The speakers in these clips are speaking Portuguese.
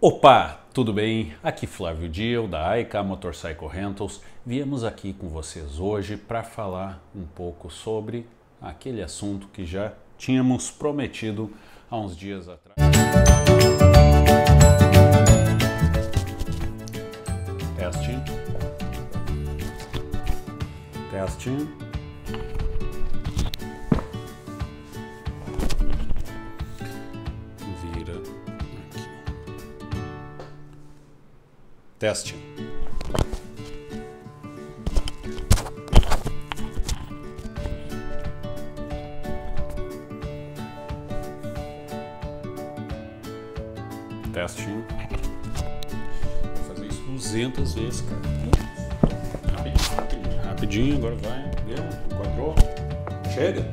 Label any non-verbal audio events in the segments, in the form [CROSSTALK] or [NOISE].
Opa, tudo bem? Aqui Flávio Dio da Aika Motorcycle Rentals. Viemos aqui com vocês hoje para falar um pouco sobre aquele assunto que já tínhamos prometido há uns dias atrás. Teste. Teste. Vira. Teste. Teste. Vou fazer isso 200 vezes, cara. Rapidinho, rapidinho. rapidinho agora vai. Deu, enquadrou. Chega.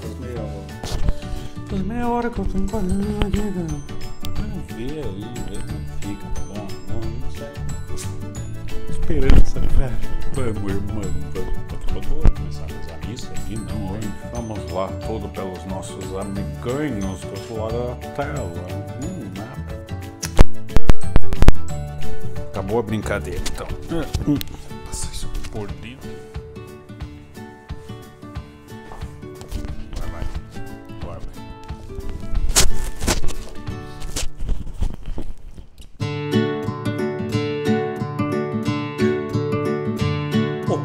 Faz meia hora. Faz meia hora que eu tô enquadrando aqui, cara. Vamos ver aí, velho. Né? esperança, velho. Vamos, irmã, vamos. vamos vou começar a isso aqui, não, hein? Vamos lá, todo pelos nossos amiguinhos do outro lado da tela. Hum, nada. Acabou a brincadeira, então. É. Passa isso por dentro.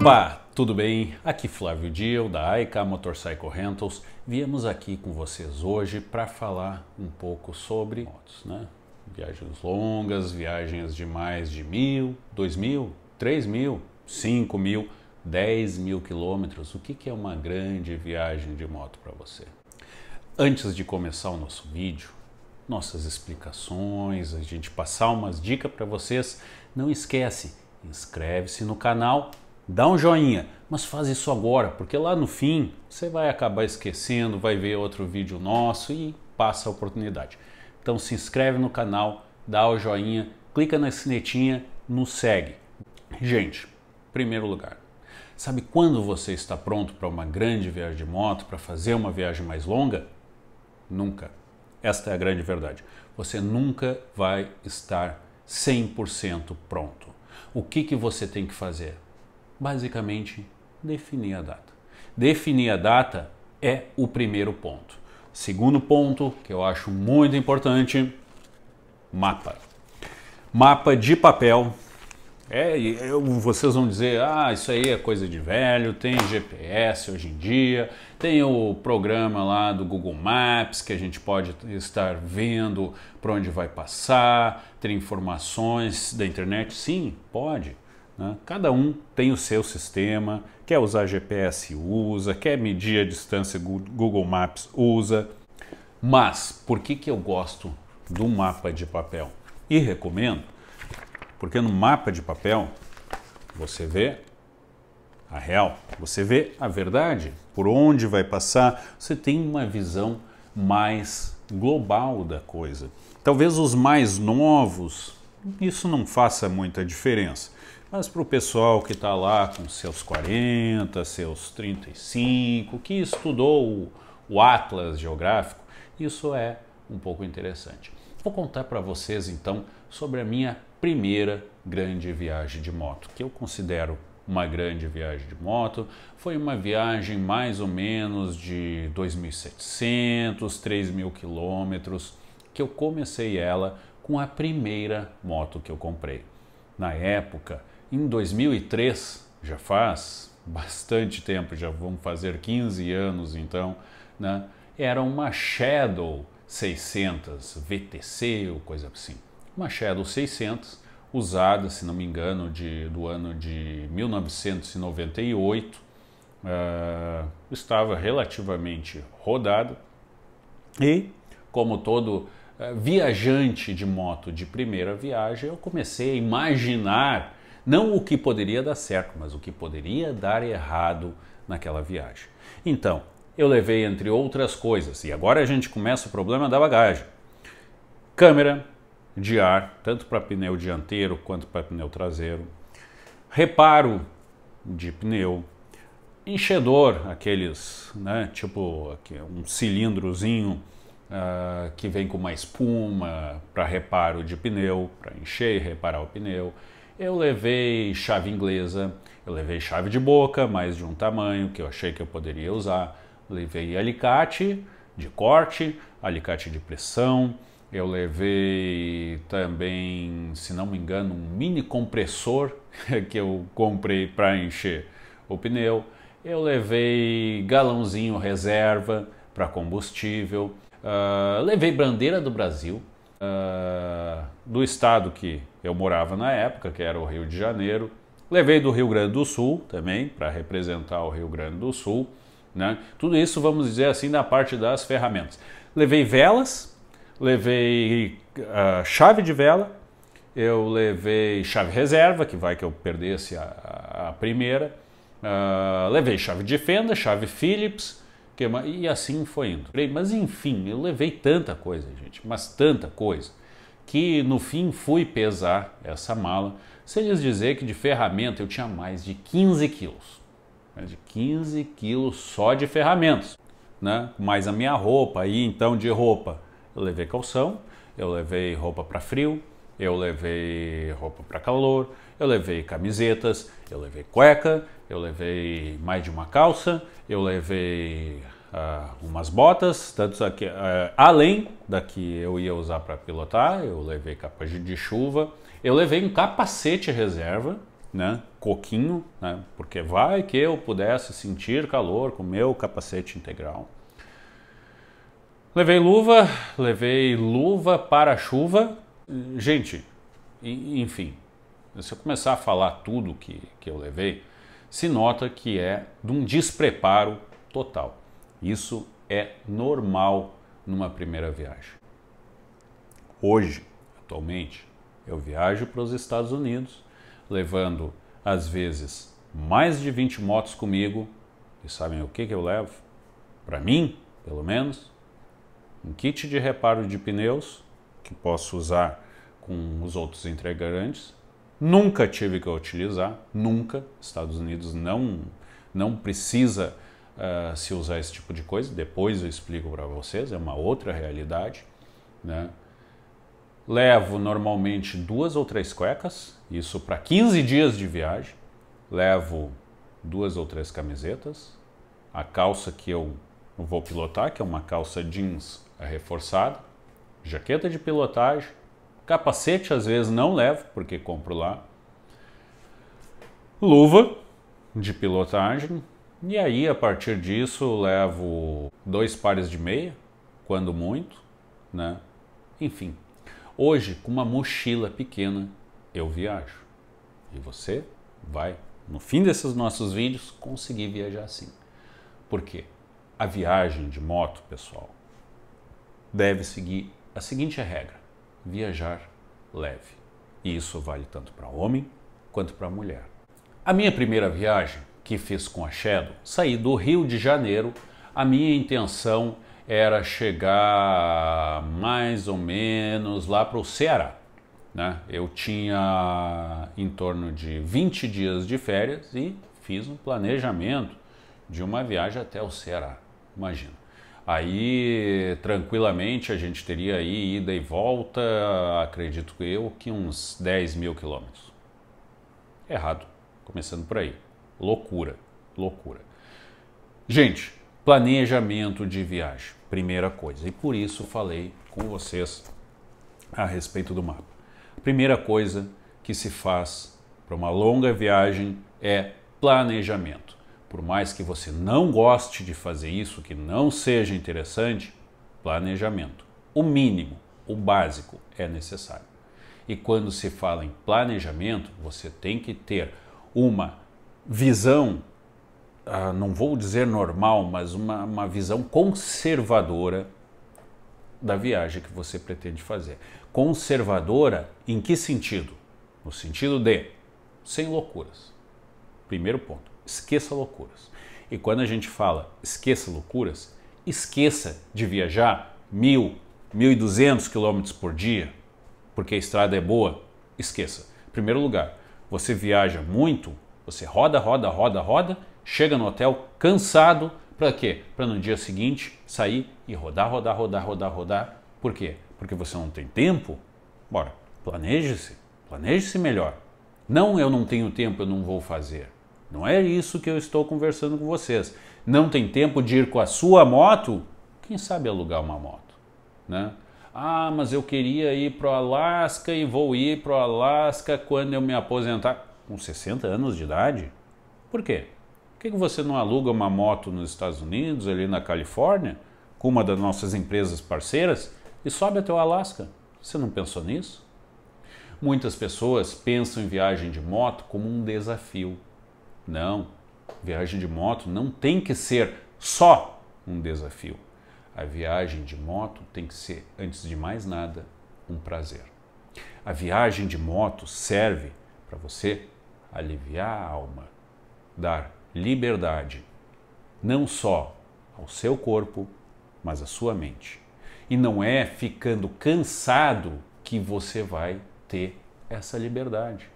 Opa, tudo bem? Aqui Flávio Dio da AICA Motorcycle Rentals. Viemos aqui com vocês hoje para falar um pouco sobre motos, né? Viagens longas, viagens de mais de mil, dois mil, três mil, cinco mil, dez mil quilômetros. O que, que é uma grande viagem de moto para você? Antes de começar o nosso vídeo, nossas explicações, a gente passar umas dicas para vocês, não esquece, inscreve-se no canal dá um joinha, mas faz isso agora, porque lá no fim você vai acabar esquecendo, vai ver outro vídeo nosso e passa a oportunidade. Então se inscreve no canal, dá o joinha, clica na sinetinha, nos segue. Gente, primeiro lugar, sabe quando você está pronto para uma grande viagem de moto, para fazer uma viagem mais longa? Nunca. Esta é a grande verdade. Você nunca vai estar 100% pronto. O que, que você tem que fazer? Basicamente, definir a data. Definir a data é o primeiro ponto. Segundo ponto, que eu acho muito importante, mapa. Mapa de papel. É, eu, vocês vão dizer, ah, isso aí é coisa de velho, tem GPS hoje em dia, tem o programa lá do Google Maps que a gente pode estar vendo para onde vai passar, ter informações da internet. Sim, pode, né? Cada um tem o seu sistema, quer usar GPS, usa, quer medir a distância, Google Maps, usa. Mas por que, que eu gosto do mapa de papel? E recomendo, porque no mapa de papel você vê a real, você vê a verdade, por onde vai passar, você tem uma visão mais global da coisa. Talvez os mais novos, isso não faça muita diferença. Mas para o pessoal que está lá com seus 40, seus 35, que estudou o Atlas geográfico, isso é um pouco interessante. Vou contar para vocês então sobre a minha primeira grande viagem de moto, que eu considero uma grande viagem de moto. Foi uma viagem mais ou menos de 2.700, 3.000 quilômetros, que eu comecei ela com a primeira moto que eu comprei. Na época, em 2003, já faz bastante tempo, já vamos fazer 15 anos então, né? era uma Shadow 600 VTC ou coisa assim. Uma Shadow 600 usada, se não me engano, de, do ano de 1998, uh, eh, estava relativamente rodada e, como todo uh, viajante de moto de primeira viagem, eu comecei a imaginar não o que poderia dar certo, mas o que poderia dar errado naquela viagem. Então, eu levei, entre outras coisas, e agora a gente começa o problema da bagagem: câmera de ar, tanto para pneu dianteiro quanto para pneu traseiro, reparo de pneu, enchedor, aqueles, né, tipo um cilindrozinho uh, que vem com uma espuma para reparo de pneu, para encher e reparar o pneu, eu levei chave inglesa, eu levei chave de boca, mais de um tamanho que eu achei que eu poderia usar. Levei alicate de corte, alicate de pressão. Eu levei também, se não me engano, um mini compressor [LAUGHS] que eu comprei para encher o pneu. Eu levei galãozinho reserva para combustível. Uh, levei bandeira do Brasil, uh, do estado que eu morava na época, que era o Rio de Janeiro. Levei do Rio Grande do Sul também, para representar o Rio Grande do Sul. Né? Tudo isso, vamos dizer assim, na parte das ferramentas. Levei velas, levei uh, chave de vela, eu levei chave reserva, que vai que eu perdesse a, a primeira, uh, levei chave de fenda, chave Phillips, que, e assim foi indo. Mas enfim, eu levei tanta coisa, gente, mas tanta coisa, que no fim fui pesar essa mala, sem lhes dizer que de ferramenta eu tinha mais de 15 quilos. Mais de 15 quilos só de ferramentas, né? Mais a minha roupa, aí então de roupa eu levei calção, eu levei roupa para frio, eu levei roupa para calor, eu levei camisetas, eu levei cueca, eu levei mais de uma calça, eu levei uh, umas botas, tanto aqui, uh, ah, além da que eu ia usar para pilotar, eu levei capa de chuva, eu levei um capacete reserva, né, coquinho, né, porque vai que eu pudesse sentir calor com meu capacete integral. Levei luva, levei luva para chuva. Gente, enfim, se eu começar a falar tudo que, que eu levei, se nota que é de um despreparo total. Isso é normal numa primeira viagem. Hoje, atualmente, eu viajo para os Estados Unidos, levando às vezes mais de 20 motos comigo. E sabem o que, que eu levo? Para mim, pelo menos, um kit de reparo de pneus que posso usar com os outros entregantes Nunca tive que utilizar, nunca. Estados Unidos não, não precisa uh, se usar esse tipo de coisa. Depois eu explico para vocês, é uma outra realidade. Né? Levo normalmente duas ou três cuecas, isso para 15 dias de viagem. Levo duas ou três camisetas, a calça que eu vou pilotar, que é uma calça jeans reforçada, jaqueta de pilotagem Capacete às vezes não levo, porque compro lá. Luva de pilotagem. E aí, a partir disso, levo dois pares de meia, quando muito, né? Enfim, hoje, com uma mochila pequena, eu viajo. E você vai, no fim desses nossos vídeos, conseguir viajar assim. Por quê? A viagem de moto, pessoal, deve seguir a seguinte regra viajar leve. E isso vale tanto para homem quanto para mulher. A minha primeira viagem, que fiz com a Shadow, saí do Rio de Janeiro. A minha intenção era chegar mais ou menos lá para o Ceará. Né? Eu tinha em torno de 20 dias de férias e fiz um planejamento de uma viagem até o Ceará. Imagina. Aí, tranquilamente, a gente teria aí ida e volta, acredito eu, que uns 10 mil quilômetros. Errado, começando por aí. Loucura, loucura. Gente, planejamento de viagem, primeira coisa. E por isso falei com vocês a respeito do mapa. primeira coisa que se faz para uma longa viagem é planejamento. Por mais que você não goste de fazer isso, que não seja interessante, planejamento. O mínimo, o básico é necessário. E quando se fala em planejamento, você tem que ter uma visão, ah, não vou dizer normal, mas uma, uma visão conservadora da viagem que você pretende fazer. Conservadora em que sentido? No sentido de sem loucuras. Primeiro ponto esqueça loucuras. E quando a gente fala esqueça loucuras, esqueça de viajar mil, mil e duzentos quilômetros por dia, porque a estrada é boa. Esqueça. Em primeiro lugar, você viaja muito, você roda, roda, roda, roda, chega no hotel cansado, para quê? Para no dia seguinte sair e rodar, rodar, rodar, rodar, rodar. Por quê? Porque você não tem tempo? Bora, planeje-se, planeje-se melhor. Não, eu não tenho tempo, eu não vou fazer. Não é isso que eu estou conversando com vocês. Não tem tempo de ir com a sua moto? Quem sabe alugar uma moto, né? Ah, mas eu queria ir para o Alasca e vou ir para o Alasca quando eu me aposentar. Com 60 anos de idade? Por quê? Por que, você não aluga uma moto nos Estados Unidos, ali na Califórnia, com uma das nossas empresas parceiras e sobe até o Alasca? Você não pensou nisso? Muitas pessoas pensam em viagem de moto como um desafio. Não. Viagem de moto não tem que ser só um desafio. A viagem de moto tem que ser, antes de mais nada, um prazer. A viagem de moto serve para você aliviar a alma, dar liberdade, não só ao seu corpo, mas à sua mente. E não é ficando cansado que você vai ter essa liberdade.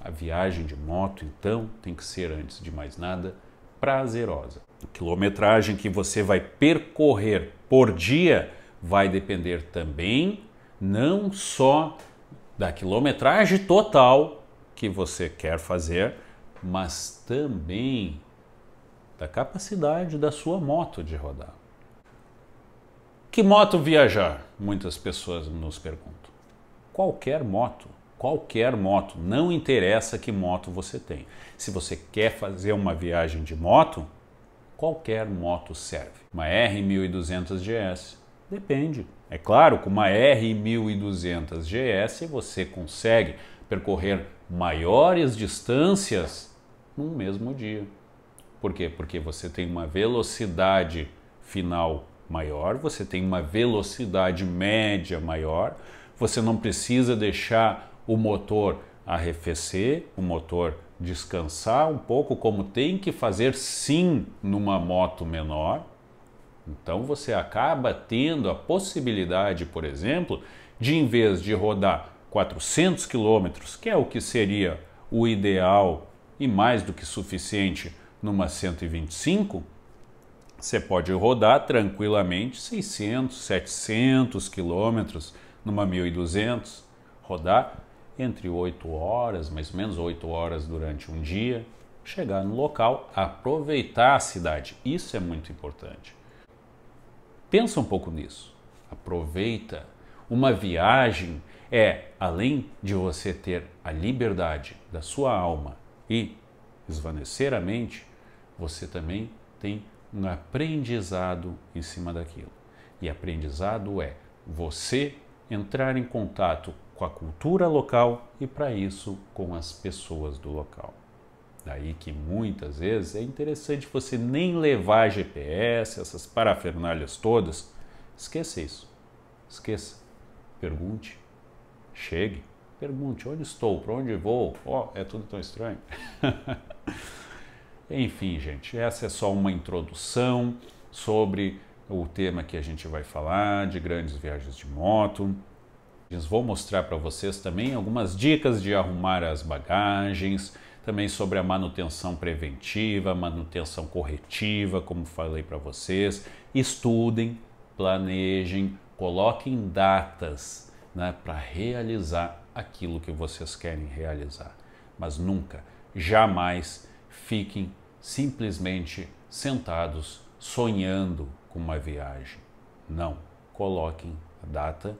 A viagem de moto, então, tem que ser, antes de mais nada, prazerosa. A quilometragem que você vai percorrer por dia vai depender também não só da quilometragem total que você quer fazer, mas também da capacidade da sua moto de rodar. Que moto viajar? Muitas pessoas nos perguntam. Qualquer moto qualquer moto, não interessa que moto você tem. Se você quer fazer uma viagem de moto, qualquer moto serve. Uma R1200 GS, depende. É claro, com uma R1200 GS você consegue percorrer maiores distâncias num mesmo dia. Por quê? Porque você tem uma velocidade final maior, você tem uma velocidade média maior, você não precisa deixar o motor arrefecer, o motor descansar um pouco, como tem que fazer sim numa moto menor. Então você acaba tendo a possibilidade, por exemplo, de em vez de rodar 400 km, que é o que seria o ideal e mais do que suficiente numa 125, você pode rodar tranquilamente 600, 700 quilômetros numa 1200, rodar entre 8 horas, mais ou menos 8 horas durante um dia, chegar no local, aproveitar a cidade. Isso é muito importante. Pensa um pouco nisso. Aproveita. Uma viagem é, além de você ter a liberdade da sua alma e esvanecer a mente, você também tem um aprendizado em cima daquilo. E aprendizado é você entrar em contato com a cultura local e, para isso, com as pessoas do local. Daí que muitas vezes é interessante você nem levar GPS, essas parafernalhas todas. Esqueça isso. Esqueça. Pergunte. Chegue. Pergunte onde estou, para onde vou. Ó, oh, é tudo tão estranho. [LAUGHS] Enfim, gente, essa é só uma introdução sobre o tema que a gente vai falar de grandes viagens de moto. Vou mostrar para vocês também algumas dicas de arrumar as bagagens, também sobre a manutenção preventiva, manutenção corretiva, como falei para vocês. Estudem, planejem, coloquem datas né, para realizar aquilo que vocês querem realizar. Mas nunca, jamais fiquem simplesmente sentados sonhando com uma viagem. Não, coloquem a data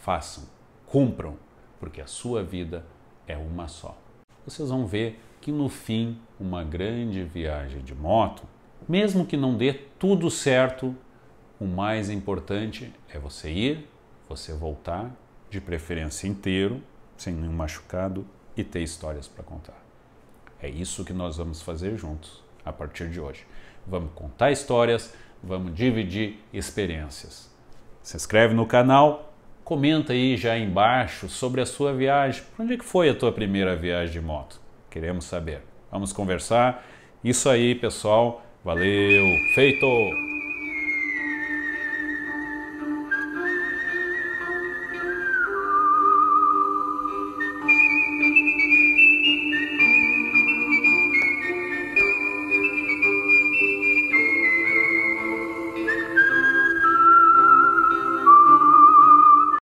façam, cumpram, porque a sua vida é uma só. Vocês vão ver que no fim, uma grande viagem de moto, mesmo que não dê tudo certo, o mais importante é você ir, você voltar, de preferência inteiro, sem nenhum machucado e ter histórias para contar. É isso que nós vamos fazer juntos a partir de hoje. Vamos contar histórias, vamos dividir experiências. Se inscreve no canal, Comenta aí já embaixo sobre a sua viagem. onde é que foi a tua primeira viagem de moto? Queremos saber. Vamos conversar. Isso aí, pessoal. Valeu. Feito.